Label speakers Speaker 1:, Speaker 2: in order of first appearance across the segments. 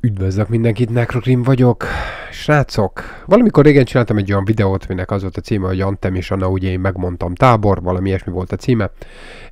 Speaker 1: Üdvözlök mindenkit, Necrokrim vagyok. Srácok, valamikor régen csináltam egy olyan videót, aminek az volt a címe, hogy Antem és Anna, ugye én megmondtam tábor, valami ilyesmi volt a címe.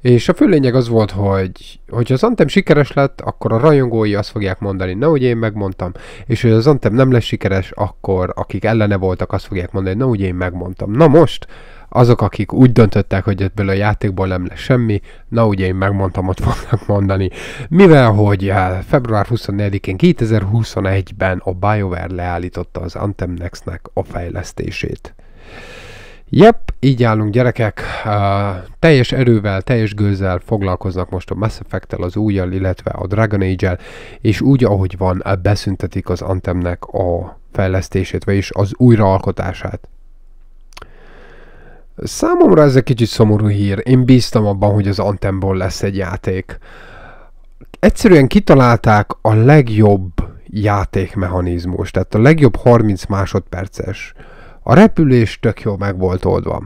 Speaker 1: És a fő lényeg az volt, hogy hogy az Antem sikeres lett, akkor a rajongói azt fogják mondani, na ugye én megmondtam. És hogy az Antem nem lesz sikeres, akkor akik ellene voltak azt fogják mondani, na ugye én megmondtam. Na most, azok, akik úgy döntöttek, hogy ebből a játékból nem lesz semmi, na ugye én megmondtam, ott fognak mondani. Mivel, hogy eh, február 24-én 2021-ben a BioWare leállította az Anthem Next-nek a fejlesztését. Jep, így állunk gyerekek, uh, teljes erővel, teljes gőzzel foglalkoznak most a Mass effect az újjal, illetve a Dragon Age-el, és úgy ahogy van, eh, beszüntetik az Antemnek a fejlesztését, vagyis az újraalkotását. Számomra ez egy kicsit szomorú hír. Én bíztam abban, hogy az Antemból lesz egy játék. Egyszerűen kitalálták a legjobb játékmechanizmus, tehát a legjobb 30 másodperces. A repülés tök jó meg volt oldva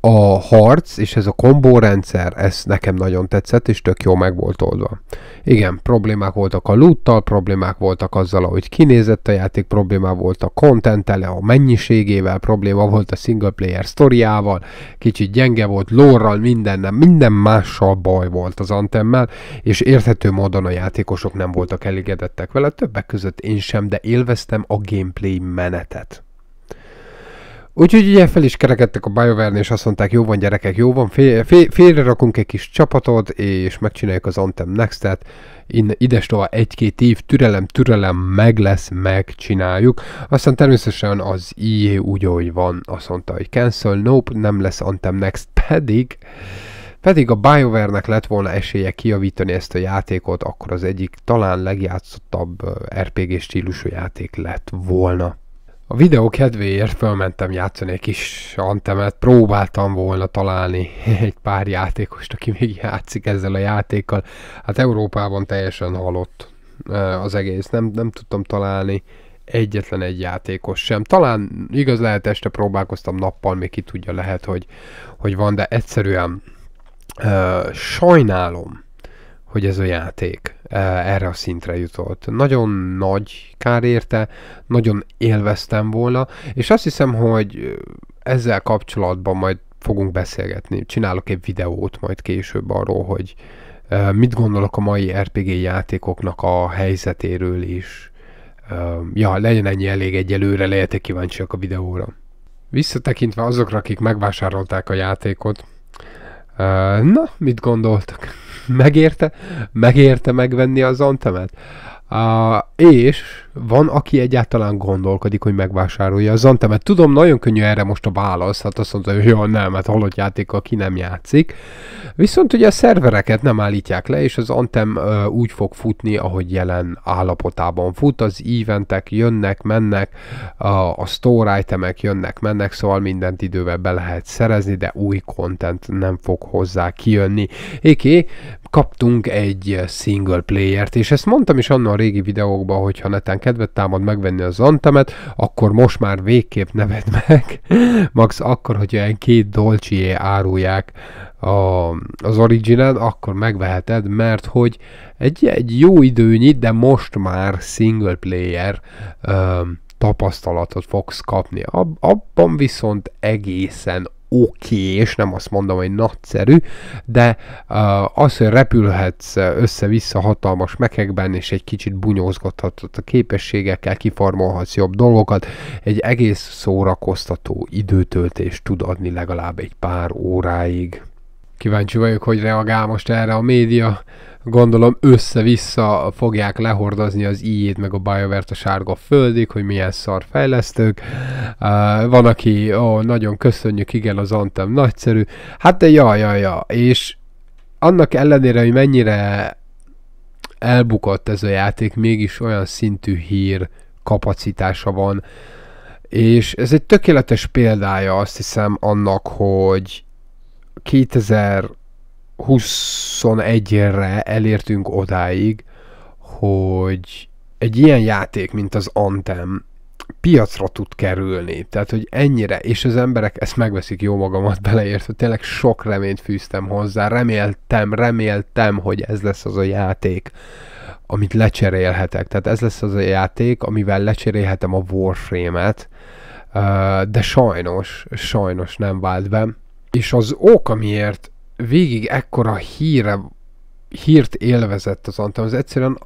Speaker 1: a harc és ez a kombórendszer, ez nekem nagyon tetszett, és tök jó meg volt oldva. Igen, problémák voltak a loottal, problémák voltak azzal, ahogy kinézett a játék, problémá volt a contentele, a mennyiségével, probléma volt a single player sztoriával, kicsit gyenge volt, lórral, minden minden mással baj volt az antemmel, és érthető módon a játékosok nem voltak elégedettek vele, többek között én sem, de élveztem a gameplay menetet. Úgyhogy ugye fel is kerekedtek a bioware és azt mondták, jó van gyerekek, jó van, fél, fél, félre rakunk egy kis csapatot, és megcsináljuk az Anthem Next-et, ides tovább egy-két év, türelem, türelem, meg lesz, megcsináljuk. Aztán természetesen az IE úgy, ahogy van, azt mondta, hogy cancel, nope, nem lesz Anthem Next, pedig pedig a BioWare-nek lett volna esélye kiavítani ezt a játékot, akkor az egyik talán legjátszottabb RPG stílusú játék lett volna. A videó kedvéért fölmentem játszani egy kis antemet, próbáltam volna találni egy pár játékost, aki még játszik ezzel a játékkal. Hát Európában teljesen halott az egész, nem, nem tudtam találni egyetlen egy játékos sem. Talán igaz lehet este próbálkoztam nappal, még ki tudja lehet, hogy, hogy van, de egyszerűen uh, sajnálom, hogy ez a játék E, erre a szintre jutott. Nagyon nagy kár érte, nagyon élveztem volna, és azt hiszem, hogy ezzel kapcsolatban majd fogunk beszélgetni. Csinálok egy videót majd később arról, hogy e, mit gondolok a mai RPG játékoknak a helyzetéről is. E, ja, legyen ennyi elég egyelőre, lehetek kíváncsiak a videóra. Visszatekintve azokra, akik megvásárolták a játékot, na, mit gondoltak? megérte, megérte megvenni az antemet. Uh, és van, aki egyáltalán gondolkodik, hogy megvásárolja a Zante, mert tudom, nagyon könnyű erre most a válasz, hát azt mondta, hogy jó, nem, hát halott játék, aki nem játszik. Viszont ugye a szervereket nem állítják le, és az Antem úgy fog futni, ahogy jelen állapotában fut, az eventek jönnek, mennek, a, a store itemek jönnek, mennek, szóval mindent idővel be lehet szerezni, de új content nem fog hozzá kijönni. Éké, kaptunk egy single playert, és ezt mondtam is annak a régi videókban, hogyha neten kedvet támad megvenni az Antemet, akkor most már végképp neved meg. Max akkor, hogy ilyen két dolcsié árulják a, az originál, akkor megveheted, mert hogy egy, egy jó időnyi, de most már single player ö, tapasztalatot fogsz kapni. Ab, abban viszont egészen oké, és nem azt mondom, hogy nagyszerű, de az, hogy repülhetsz össze-vissza hatalmas mekekben, és egy kicsit bunyózgathatod a képességekkel, kifarmolhatsz jobb dolgokat, egy egész szórakoztató időtöltést tud adni legalább egy pár óráig. Kíváncsi vagyok, hogy reagál most erre a média. Gondolom össze-vissza fogják lehordozni az ijét, meg a bioware a sárga földig, hogy milyen szar fejlesztők. Uh, van, aki, ó, nagyon köszönjük, igen, az antem. nagyszerű. Hát de ja, ja, ja. És annak ellenére, hogy mennyire elbukott ez a játék, mégis olyan szintű hír kapacitása van. És ez egy tökéletes példája azt hiszem annak, hogy 2021-re elértünk odáig, hogy egy ilyen játék, mint az Anthem, piacra tud kerülni. Tehát, hogy ennyire, és az emberek ezt megveszik jó magamat beleértve, tényleg sok reményt fűztem hozzá, reméltem, reméltem, hogy ez lesz az a játék, amit lecserélhetek. Tehát ez lesz az a játék, amivel lecserélhetem a Warframe-et, de sajnos, sajnos nem vált be és az ok, amiért végig ekkora híre, hírt élvezett az antem az egyszerűen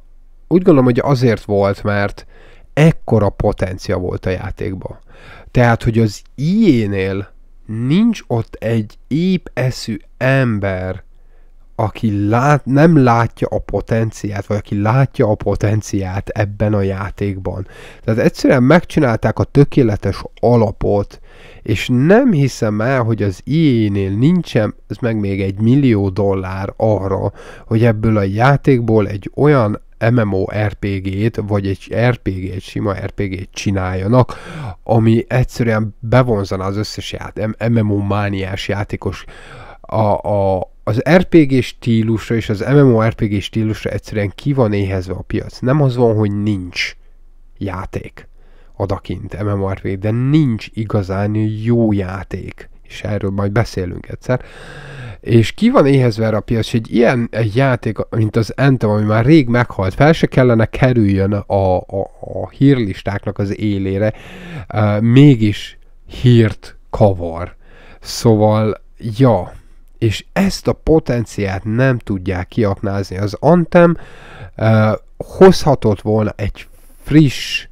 Speaker 1: úgy gondolom, hogy azért volt, mert ekkora potencia volt a játékban Tehát, hogy az iénél nincs ott egy épp eszű ember, aki lát, nem látja a potenciát, vagy aki látja a potenciát ebben a játékban. Tehát egyszerűen megcsinálták a tökéletes alapot, és nem hiszem el, hogy az IE-nél nincsen, ez meg még egy millió dollár arra, hogy ebből a játékból egy olyan MMORPG-t, vagy egy RPG, egy sima RPG-t csináljanak, ami egyszerűen bevonzana az összes ját, MMO mániás játékos a, a, az RPG er stílusra és az MMORPG er stílusra egyszerűen ki van éhezve a piac. Nem az van, hogy nincs játék adakint MMORPG, er de nincs igazán jó játék. És erről majd beszélünk egyszer. És ki van éhezve erre a piac, hogy egy ilyen egy játék, mint az Anthem, ami már rég meghalt, fel se kellene kerüljön a, a, a hírlistáknak az élére, uh, mégis hírt kavar. Szóval, ja, és ezt a potenciát nem tudják kiaknázni. Az Antem uh, hozhatott volna egy friss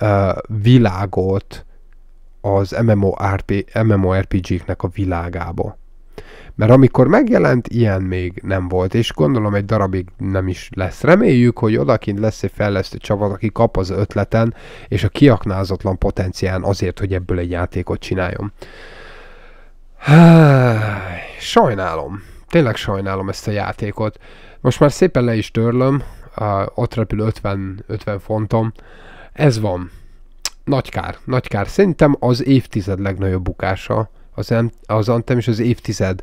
Speaker 1: uh, világot az MMORP, MMORPG-knek a világába. Mert amikor megjelent, ilyen még nem volt, és gondolom egy darabig nem is lesz. Reméljük, hogy odakint lesz egy fejlesztő csapat, aki kap az ötleten, és a kiaknázatlan potencián azért, hogy ebből egy játékot csináljon. Uh, Sajnálom. Tényleg sajnálom ezt a játékot. Most már szépen le is törlöm, uh, ott repül 50, 50 fontom. Ez van. Nagy kár, nagy kár. Szerintem az évtized legnagyobb bukása az, az Antem is az évtized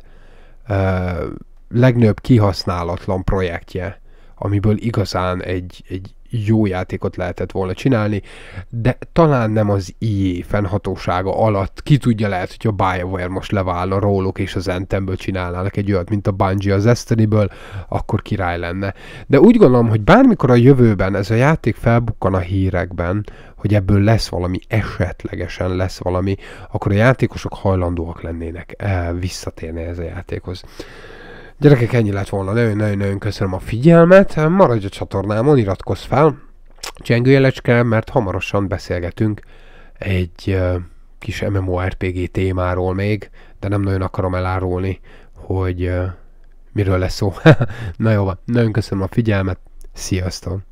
Speaker 1: uh, legnagyobb kihasználatlan projektje, amiből igazán egy, egy jó játékot lehetett volna csinálni, de talán nem az IE fennhatósága alatt, ki tudja lehet, hogy a BioWare most leválna róluk és az Entemből csinálnának egy olyat, mint a Bungie az Destiny-ből, akkor király lenne. De úgy gondolom, hogy bármikor a jövőben ez a játék felbukkan a hírekben, hogy ebből lesz valami, esetlegesen lesz valami, akkor a játékosok hajlandóak lennének eh, visszatérni ez a játékhoz. Gyerekek, ennyi lett volna. Nagyon-nagyon köszönöm a figyelmet. Maradj a csatornámon, iratkozz fel. Csengőjelecske, mert hamarosan beszélgetünk egy uh, kis MMORPG témáról még, de nem nagyon akarom elárulni, hogy uh, miről lesz szó. Na jó, nagyon köszönöm a figyelmet. Sziasztok!